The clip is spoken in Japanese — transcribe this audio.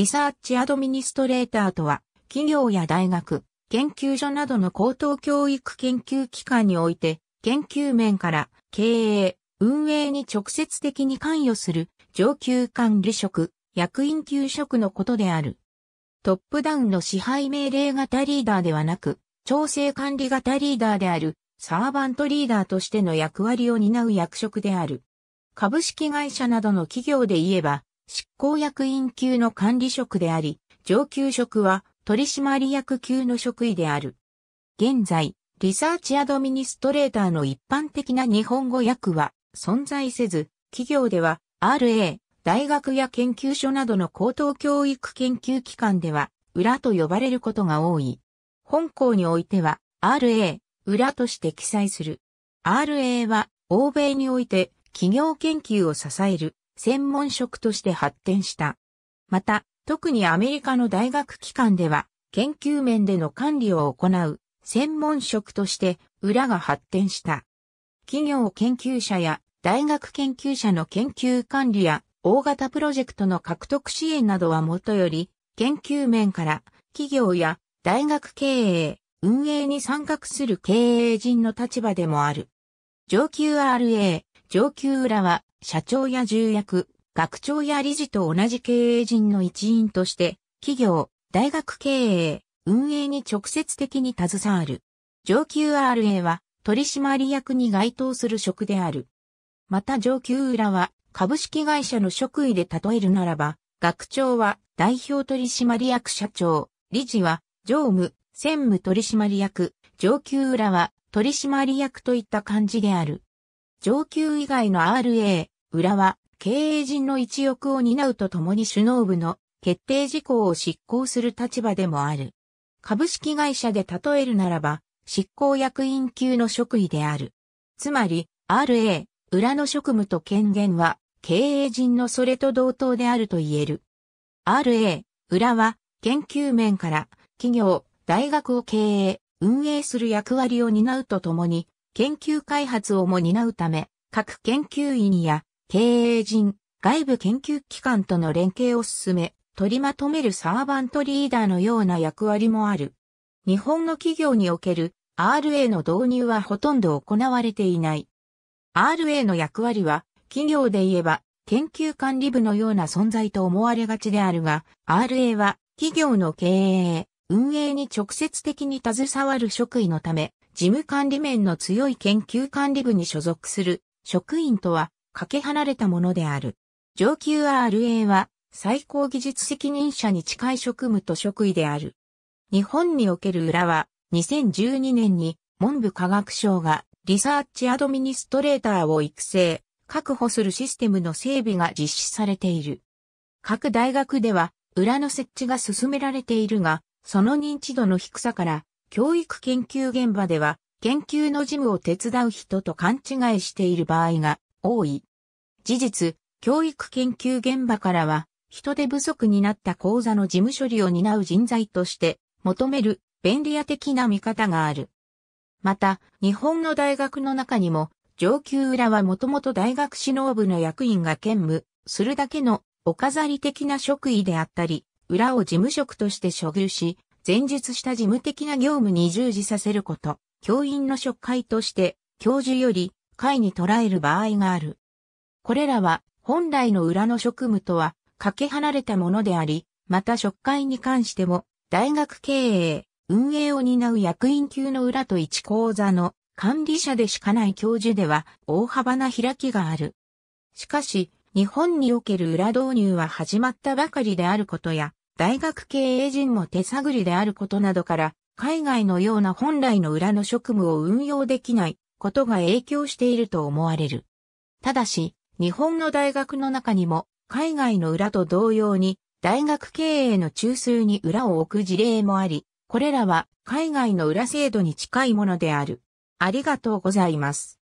リサーチアドミニストレーターとは、企業や大学、研究所などの高等教育研究機関において、研究面から経営、運営に直接的に関与する上級管理職、役員給職のことである。トップダウンの支配命令型リーダーではなく、調整管理型リーダーである、サーバントリーダーとしての役割を担う役職である。株式会社などの企業で言えば、執行役員級の管理職であり、上級職は取締役級の職位である。現在、リサーチアドミニストレーターの一般的な日本語訳は存在せず、企業では RA、大学や研究所などの高等教育研究機関では、裏と呼ばれることが多い。本校においては、RA、裏として記載する。RA は、欧米において、企業研究を支える専門職として発展した。また、特にアメリカの大学機関では、研究面での管理を行う専門職として裏が発展した。企業研究者や大学研究者の研究管理や大型プロジェクトの獲得支援などはもとより、研究面から企業や大学経営、運営に参画する経営人の立場でもある。上級 RA、上級裏は、社長や重役、学長や理事と同じ経営陣の一員として、企業、大学経営、運営に直接的に携わる。上級 RA は、取締役に該当する職である。また上級裏は、株式会社の職位で例えるならば、学長は代表取締役社長、理事は常務、専務取締役、上級裏は取締役といった感じである。上級以外の RA、浦和、経営陣の一翼を担うとともに首脳部の決定事項を執行する立場でもある。株式会社で例えるならば、執行役員級の職位である。つまり、RA、裏の職務と権限は、経営陣のそれと同等であると言える。RA、裏は、研究面から、企業、大学を経営、運営する役割を担うとともに、研究開発をも担うため、各研究員や経営陣、外部研究機関との連携を進め、取りまとめるサーバントリーダーのような役割もある。日本の企業における RA の導入はほとんど行われていない。RA の役割は、企業で言えば、研究管理部のような存在と思われがちであるが、RA は企業の経営、運営に直接的に携わる職位のため、事務管理面の強い研究管理部に所属する職員とはかけ離れたものである。上級 RA は最高技術責任者に近い職務と職位である。日本における裏は2012年に文部科学省がリサーチアドミニストレーターを育成、確保するシステムの整備が実施されている。各大学では裏の設置が進められているが、その認知度の低さから教育研究現場では、研究の事務を手伝う人と勘違いしている場合が多い。事実、教育研究現場からは、人手不足になった講座の事務処理を担う人材として求める便利屋的な見方がある。また、日本の大学の中にも、上級裏はもともと大学指導部の役員が兼務するだけのお飾り的な職位であったり、裏を事務職として処遇し、前述した事務的な業務に従事させること、教員の職会として、教授より、会に捉える場合がある。これらは、本来の裏の職務とは、かけ離れたものであり、また職会に関しても、大学経営、運営を担う役員級の裏と一講座の管理者でしかない教授では大幅な開きがある。しかし、日本における裏導入は始まったばかりであることや、大学経営陣も手探りであることなどから、海外のような本来の裏の職務を運用できないことが影響していると思われる。ただし、日本の大学の中にも、海外の裏と同様に、大学経営の中枢に裏を置く事例もあり、これらは海外の裏制度に近いものである。ありがとうございます。